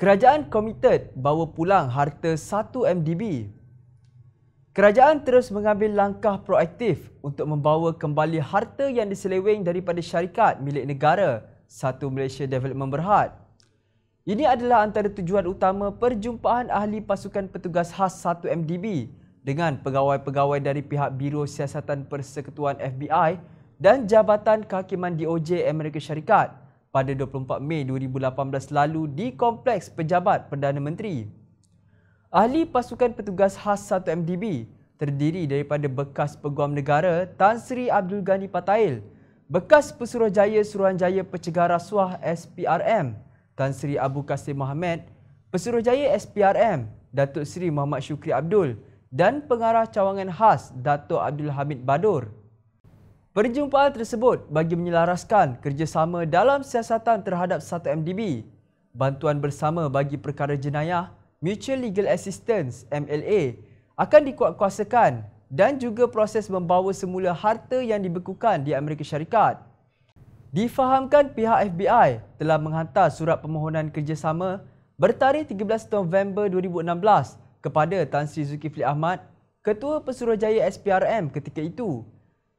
Kerajaan komited bawa pulang harta 1MDB. Kerajaan terus mengambil langkah proaktif untuk membawa kembali harta yang diseleweng daripada syarikat milik negara Satu Malaysia Development Berhad. Ini adalah antara tujuan utama perjumpaan ahli pasukan petugas khas 1MDB dengan pegawai-pegawai dari pihak Biro Siasatan Persekutuan FBI dan Jabatan Kehakiman DOJ Amerika Syarikat pada 24 Mei 2018 lalu di Kompleks Pejabat Perdana Menteri. Ahli pasukan petugas khas 1MDB terdiri daripada bekas peguam negara Tan Sri Abdul Ghani Patail, bekas Pesuruhjaya Suruhanjaya Pencegah Rasuah SPRM Tan Sri Abu Kasim Mohamed, Pesuruhjaya SPRM Datuk Sri Muhammad Shukri Abdul dan pengarah cawangan khas Datuk Abdul Hamid Badur. Perjumpaan tersebut bagi menyelaraskan kerjasama dalam siasatan terhadap 1MDB, bantuan bersama bagi perkara jenayah Mutual Legal Assistance MLA akan dikuatkuasakan dan juga proses membawa semula harta yang dibekukan di Amerika Syarikat. Difahamkan pihak FBI telah menghantar surat permohonan kerjasama bertarikh 13 November 2016 kepada Tan Sri Zulkifli Ahmad, Ketua Pesuruhjaya SPRM ketika itu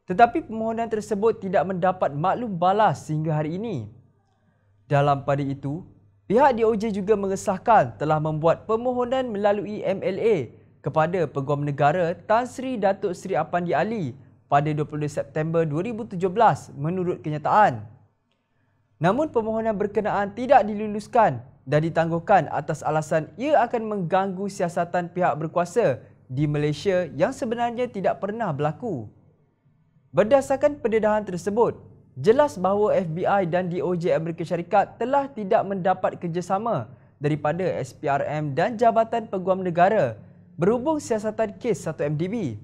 tetapi permohonan tersebut tidak mendapat maklum balas sehingga hari ini. Dalam pada itu, pihak DOJ juga mengesahkan telah membuat permohonan melalui MLA kepada Peguam Negara Tan Sri Datuk Sri Apandi Ali pada 22 September 2017 menurut kenyataan. Namun permohonan berkenaan tidak diluluskan dan ditangguhkan atas alasan ia akan mengganggu siasatan pihak berkuasa di Malaysia yang sebenarnya tidak pernah berlaku. Berdasarkan pendedahan tersebut, jelas bahawa FBI dan DOJ Amerika Syarikat telah tidak mendapat kerjasama daripada SPRM dan Jabatan Peguam Negara berhubung siasatan kes 1MDB.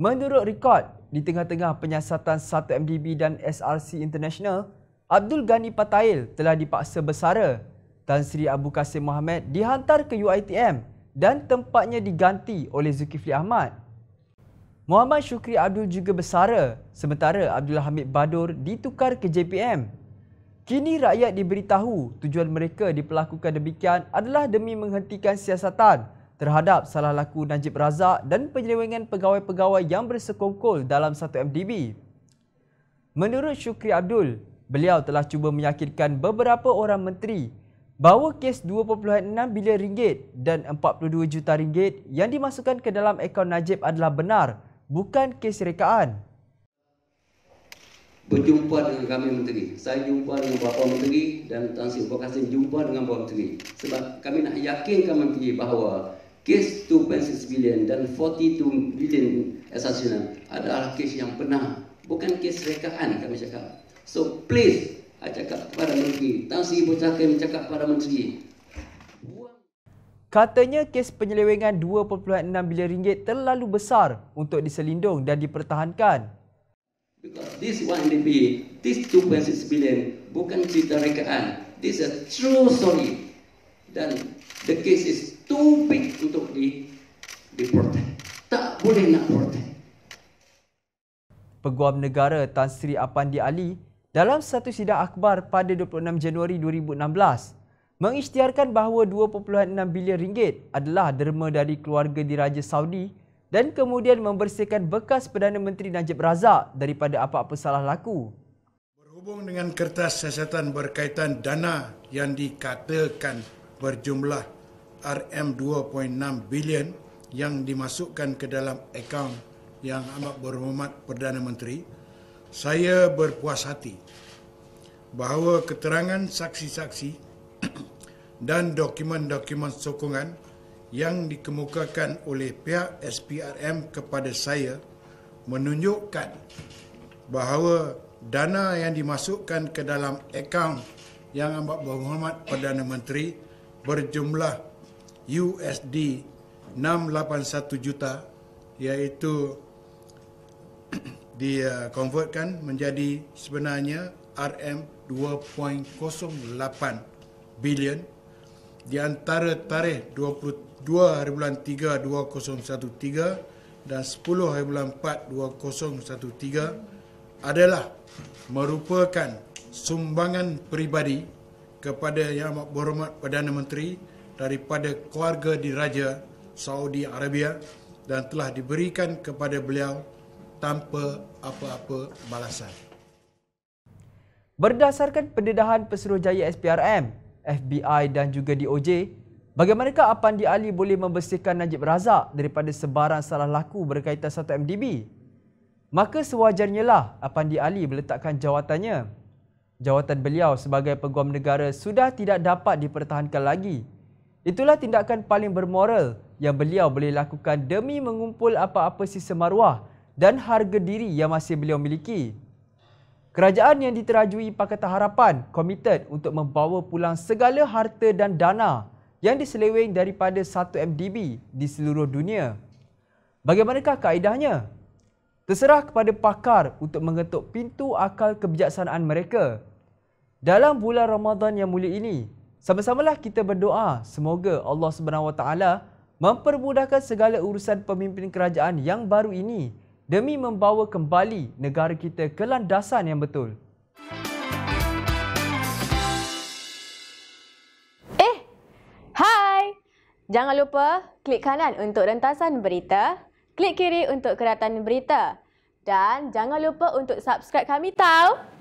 Menurut rekod, di tengah-tengah penyiasatan 1MDB dan SRC International, Abdul Ghani Patail telah dipaksa bersara Tan Sri Abu Qasim Mohamed dihantar ke UITM dan tempatnya diganti oleh Zulkifli Ahmad. Muhammad Shukri Abdul juga bersara sementara Abdul Hamid Badur ditukar ke JPM. Kini rakyat diberitahu tujuan mereka diperlakukan demikian adalah demi menghentikan siasatan terhadap salah laku Najib Razak dan penyelewengan pegawai-pegawai yang bersekongkol dalam satu MDB. Menurut Shukri Abdul, beliau telah cuba meyakinkan beberapa orang menteri bahawa kes 2.6 bilion ringgit dan 42 juta ringgit yang dimasukkan ke dalam akaun Najib adalah benar bukan kes rekaan. Berjumpa dengan kami menteri. Saya jumpa dengan bapa menteri dan Tan Sri Bapak Kasim jumpa dengan bapa menteri. Sebab kami nak yakinkan menteri bahawa kes 2.6 bilion dan 42 bilion asasional adalah kes yang pernah. Bukan kes rekaan kami cakap. So please, ajak kepada menteri. Tan Sri Bapak Kasim cakap kepada menteri. Katanya kes penyelewengan 2.6 bilion ringgit terlalu besar untuk diselindung dan dipertahankan. this one dp this two point 2.6 billion bukan cerita rekaan. This a true story. Dan the case is too big untuk di report. Tak boleh nak report. Peguam Negara Tan Sri Apandi Ali dalam satu sidang akbar pada 26 Januari 2016 mengisytiharkan bahawa 2.6 bilion ringgit adalah derma dari keluarga diraja Saudi dan kemudian membersihkan bekas Perdana Menteri Najib Razak daripada apa-apa salah laku. Berhubung dengan kertas siasatan berkaitan dana yang dikatakan berjumlah RM2.6 bilion yang dimasukkan ke dalam akaun yang amat berhormat Perdana Menteri, saya berpuas hati bahawa keterangan saksi-saksi dan dokumen-dokumen sokongan yang dikemukakan oleh pihak SPRM kepada saya menunjukkan bahawa dana yang dimasukkan ke dalam akaun yang amat berhormat Perdana Menteri berjumlah USD 681 juta iaitu dia convertkan menjadi sebenarnya RM 2.08 bilion di antara tarikh 22 hari bulan 3 2013 dan 10 hari bulan 4 2013 adalah merupakan sumbangan peribadi kepada Yang Amat Berhormat Perdana Menteri daripada keluarga diraja Saudi Arabia dan telah diberikan kepada beliau tanpa apa-apa balasan. Berdasarkan pendedahan Pesuruhjaya SPRM, FBI dan juga DOJ, bagaimanakah Apandi Ali boleh membersihkan Najib Razak daripada sebarang salah laku berkaitan satu MDB? Maka sewajarnya lah Apandi Ali meletakkan jawatannya. Jawatan beliau sebagai peguam negara sudah tidak dapat dipertahankan lagi. Itulah tindakan paling bermoral yang beliau boleh lakukan demi mengumpul apa-apa sisa maruah dan harga diri yang masih beliau miliki. Kerajaan yang diterajui Pakatan Harapan komited untuk membawa pulang segala harta dan dana yang diseleweng daripada 1MDB di seluruh dunia. Bagaimanakah kaedahnya? Terserah kepada pakar untuk mengetuk pintu akal kebijaksanaan mereka. Dalam bulan Ramadan yang mulia ini, sama-samalah kita berdoa semoga Allah SWT mempermudahkan segala urusan pemimpin kerajaan yang baru ini demi membawa kembali negara kita ke landasan yang betul. Eh, hai! Jangan lupa klik kanan untuk rentasan berita, klik kiri untuk keratan berita dan jangan lupa untuk subscribe kami tau.